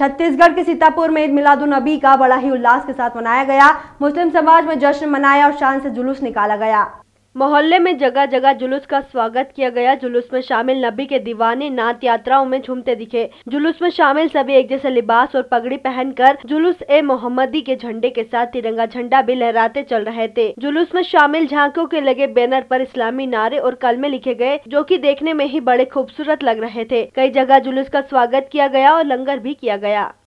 छत्तीसगढ़ के सीतापुर में ईद मिलाद नबी का बड़ा ही उल्लास के साथ मनाया गया मुस्लिम समाज में जश्न मनाया और शान से जुलूस निकाला गया मोहल्ले में जगह जगह जुलूस का स्वागत किया गया जुलूस में शामिल नबी के दीवाने नात यात्राओं में झूमते दिखे जुलूस में शामिल सभी एक जैसे लिबास और पगड़ी पहनकर जुलूस ए मोहम्मदी के झंडे के साथ तिरंगा झंडा भी लहराते चल रहे थे जुलूस में शामिल झांकों के लगे बैनर पर इस्लामी नारे और कलमे लिखे गए जो की देखने में ही बड़े खूबसूरत लग रहे थे कई जगह जुलूस का स्वागत किया गया और लंगर भी किया गया